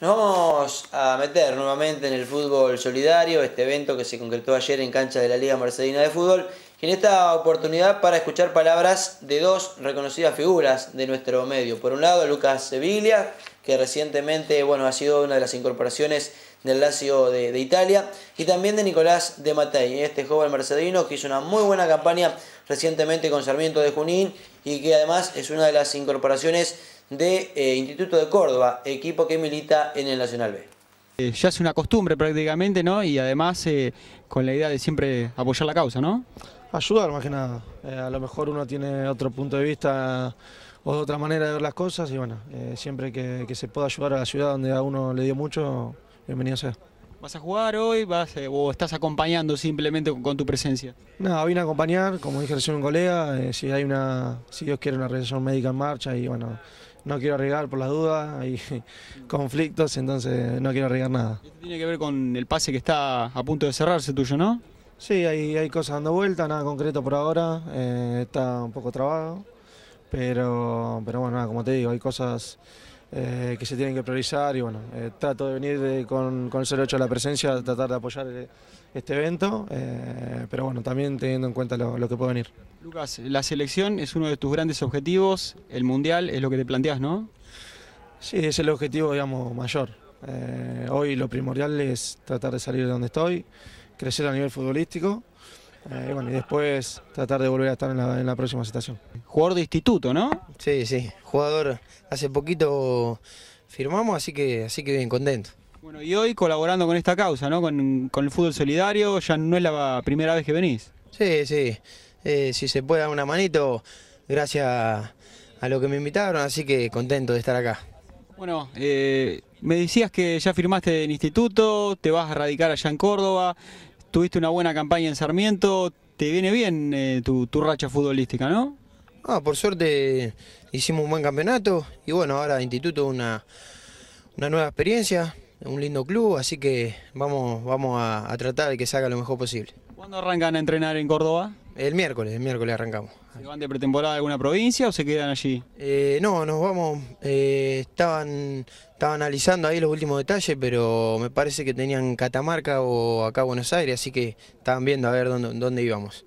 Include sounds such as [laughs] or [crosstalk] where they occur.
Nos vamos a meter nuevamente en el fútbol solidario, este evento que se concretó ayer en cancha de la Liga Marcelina de Fútbol en esta oportunidad para escuchar palabras de dos reconocidas figuras de nuestro medio. Por un lado, Lucas Sevilla, que recientemente bueno, ha sido una de las incorporaciones del Lazio de, Italia, y también de Nicolás de Matei, este joven mercedino que hizo una muy buena campaña recientemente con Sarmiento de Junín y que además es una de las incorporaciones de eh, Instituto de Córdoba, equipo que milita en el Nacional B. Eh, ya es una costumbre prácticamente, ¿no? Y además eh, con la idea de siempre apoyar la causa, ¿no? ayudar más que nada. Eh, a lo mejor uno tiene otro punto de vista o otra manera de ver las cosas y bueno, eh, siempre que, se pueda ayudar a la ciudad donde a uno le dio mucho, bienvenido sea. ¿Vas a jugar hoy vas, eh, o estás acompañando simplemente con, tu presencia? No, vine a acompañar, como dije recién un colega, si hay una, si Dios quiere una relación médica en marcha y bueno, no quiero arriesgar por las dudas, hay [laughs] conflictos, entonces no quiero arriesgar nada. Esto tiene que ver con el pase que está a punto de cerrarse tuyo, ¿no? Sí, hay, cosas dando vuelta, nada concreto por ahora, eh, está un poco trabado, pero, pero bueno, como te digo, hay cosas eh, que se tienen que priorizar y bueno, eh, trato de venir con, con, el 08 a la presencia, tratar de apoyar este evento, pero bueno, también teniendo en cuenta lo, lo, que puede venir. Lucas, la selección es uno de tus grandes objetivos, el Mundial es lo que te planteas, ¿no? Sí, es el objetivo, digamos, mayor. hoy lo primordial es tratar de salir de donde estoy crecer a nivel futbolístico. Eh, y, después tratar de volver a estar en la, próxima situación. Jugador de instituto, ¿no? Sí, sí. Jugador hace poquito firmamos, así que, así que bien contento. Bueno, y hoy colaborando con esta causa, ¿no? Con, el fútbol solidario, ya no es la primera vez que venís. Sí, sí. Eh, si se puede dar una manito, gracias a, lo que me invitaron, así que contento de estar acá. Bueno, eh, me decías que ya firmaste en instituto, te vas a radicar allá en Córdoba tuviste una buena campaña en Sarmiento, te viene bien eh, tu, racha futbolística, ¿no? Ah, por suerte hicimos un buen campeonato y bueno, ahora Instituto una, una nueva experiencia, un lindo club, así que vamos, vamos a, a tratar de que salga lo mejor posible. ¿Cuándo arrancan a entrenar en Córdoba? El miércoles, el miércoles arrancamos. ¿Se van de pretemporada a alguna provincia o se quedan allí? Eh, no, nos vamos, eh, estaban, analizando ahí los últimos detalles, pero me parece que tenían Catamarca o acá Buenos Aires, así que estaban viendo a ver dónde íbamos.